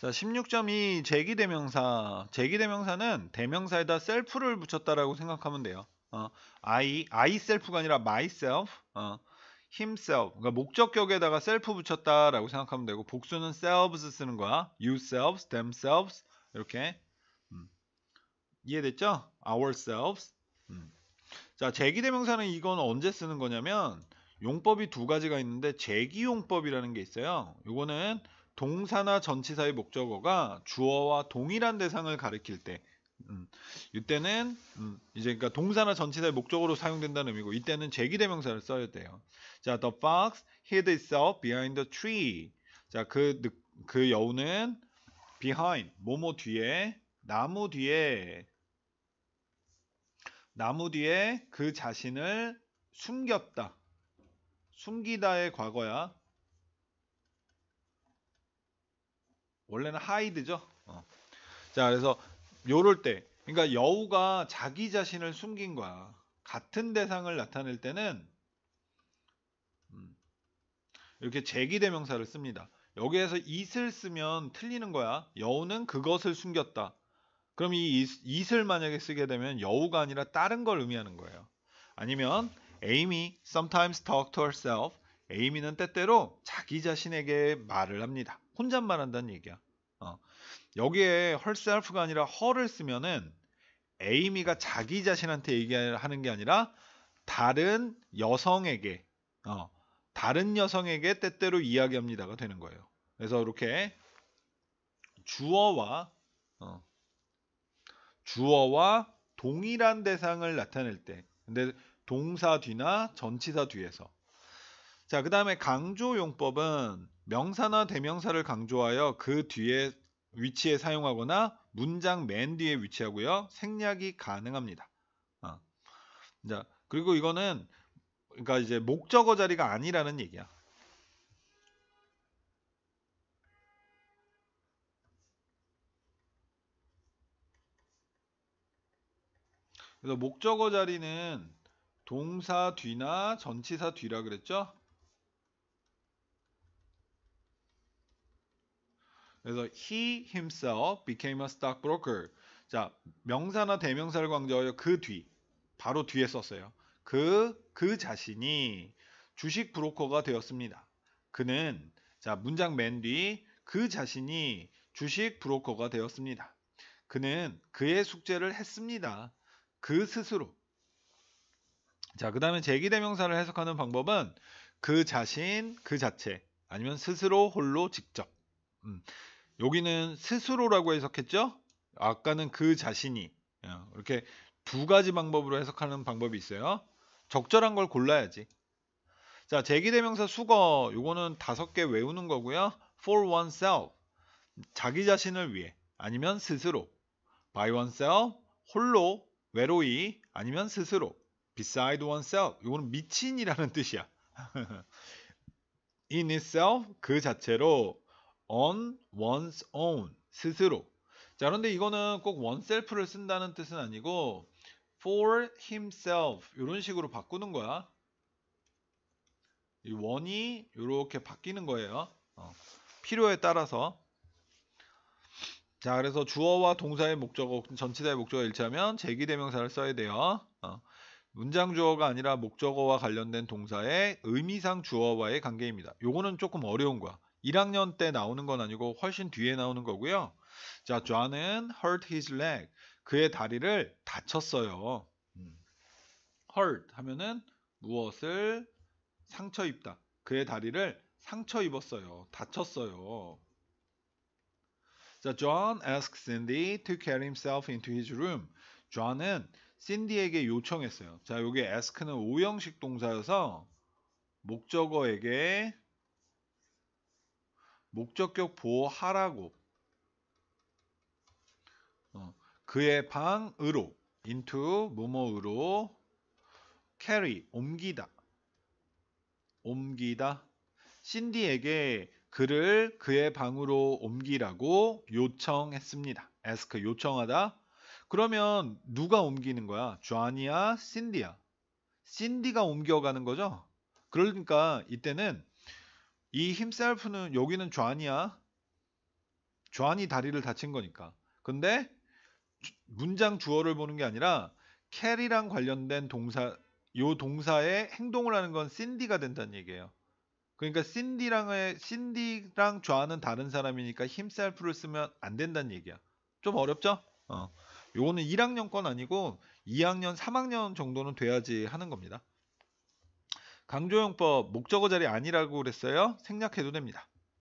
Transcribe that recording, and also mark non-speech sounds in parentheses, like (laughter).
자, 16.2 제기대명사. 제기대명사는 대명사에다 셀프를 붙였다라고 생각하면 돼요. 어, I, I l f 가 아니라 myself, 어, himself. 그러니까 목적격에다가 셀프 붙였다라고 생각하면 되고 복수는 selves 쓰는 거야. y o u s e l v e s themselves 이렇게 음. 이해됐죠? ourselves. 음. 자, 제기대명사는 이건 언제 쓰는 거냐면 용법이 두 가지가 있는데 제기용법이라는 게 있어요. 요거는 동사나 전치사의 목적어가 주어와 동일한 대상을 가리킬 때 음, 이때는 음, 이제 그러니까 동사나 전치사의 목적으로 사용된다는 의미고 이때는 제기대명사를 써야 돼요. 자, the fox hid itself behind the tree. 자, 그, 그 여우는 behind 뭐뭐 뒤에 나무 뒤에 나무 뒤에 그 자신을 숨겼다. 숨기다의 과거야. 원래는 하이드죠. 어. 자, 그래서 요럴 때, 그러니까 여우가 자기 자신을 숨긴 거야. 같은 대상을 나타낼 때는 음, 이렇게 제기대명사를 씁니다. 여기에서 i 이슬 쓰면 틀리는 거야. 여우는 그것을 숨겼다. 그럼 이 i 이을 만약에 쓰게 되면 여우가 아니라 다른 걸 의미하는 거예요. 아니면 Amy sometimes talk to herself. a m y 는 때때로 자기 자신에게 말을 합니다. 혼잣말 한다는 얘기야. 어. 여기에 헐셀프가 아니라 허를 쓰면은 에이미가 자기 자신한테 얘기하는 게 아니라 다른 여성에게 어, 다른 여성에게 때때로 이야기합니다가 되는 거예요. 그래서 이렇게 주어와 어, 주어와 동일한 대상을 나타낼 때 근데 동사 뒤나 전치사 뒤에서 자, 그 다음에 강조 용법은 명사나 대명사를 강조하여 그 뒤에 위치에 사용하거나 문장 맨 뒤에 위치하고요. 생략이 가능합니다. 어. 자, 그리고 이거는 그러니까 이제 목적어 자리가 아니라는 얘기야. 그래서 목적어 자리는 동사 뒤나 전치사 뒤라 그랬죠? 그래서 he himself became a stockbroker. 자, 명사나 대명사를 강조하여 그 뒤, 바로 뒤에 썼어요. 그, 그 자신이 주식 브로커가 되었습니다. 그는, 자, 문장 맨 뒤, 그 자신이 주식 브로커가 되었습니다. 그는 그의 숙제를 했습니다. 그 스스로. 자, 그 다음에 제기대명사를 해석하는 방법은 그 자신, 그 자체, 아니면 스스로 홀로 직접. 음. 여기는 스스로라고 해석했죠? 아까는 그 자신이 어, 이렇게 두 가지 방법으로 해석하는 방법이 있어요. 적절한 걸 골라야지. 자, 제기대명사 수거 요거는 다섯 개 외우는 거고요. for oneself 자기 자신을 위해 아니면 스스로 by oneself 홀로 외로이 아니면 스스로 beside oneself 요거는 미친이라는 뜻이야. (laughs) in itself 그 자체로 on one's own 스스로 자 그런데 이거는 꼭 oneself를 쓴다는 뜻은 아니고 for himself 이런 식으로 바꾸는 거야 이 원이 이렇게 바뀌는 거예요 어, 필요에 따라서 자 그래서 주어와 동사의 목적어 전치사의 목적어 일치하면 제기대명사를 써야 돼요 어, 문장 주어가 아니라 목적어와 관련된 동사의 의미상 주어와의 관계입니다 요거는 조금 어려운 거야 1학년 때 나오는 건 아니고 훨씬 뒤에 나오는 거고요. 자, John은 hurt his leg. 그의 다리를 다쳤어요. 음. hurt 하면은 무엇을 상처 입다. 그의 다리를 상처 입었어요. 다쳤어요. 자, John asked Cindy to carry himself into his room. John은 신디에게 요청했어요. 자, 여기 ask는 오형식 동사여서 목적어에게 목적격 보호하라고 어, 그의 방으로 into 뭐뭐으로 carry 옮기다 옮기다 신디에게 그를 그의 방으로 옮기라고 요청했습니다. ask 요청하다 그러면 누가 옮기는 거야? 아니야 신디야 신디가 옮겨가는 거죠? 그러니까 이때는 이 힘셀프는 여기는 좌니야. 좌니 다리를 다친 거니까. 근데 문장 주어를 보는 게 아니라 캐리랑 관련된 동사 요 동사의 행동을 하는 건 신디가 된다는 얘기예요. 그러니까 신디랑의 신디랑 좌는 다른 사람이니까 힘셀프를 쓰면 안 된다는 얘기야. 좀 어렵죠? 어. 요거는 1학년 건 아니고 2학년, 3학년 정도는 돼야지 하는 겁니다. 강조용법 목적어 자리 아니라고 그랬어요. 생략해도 됩니다.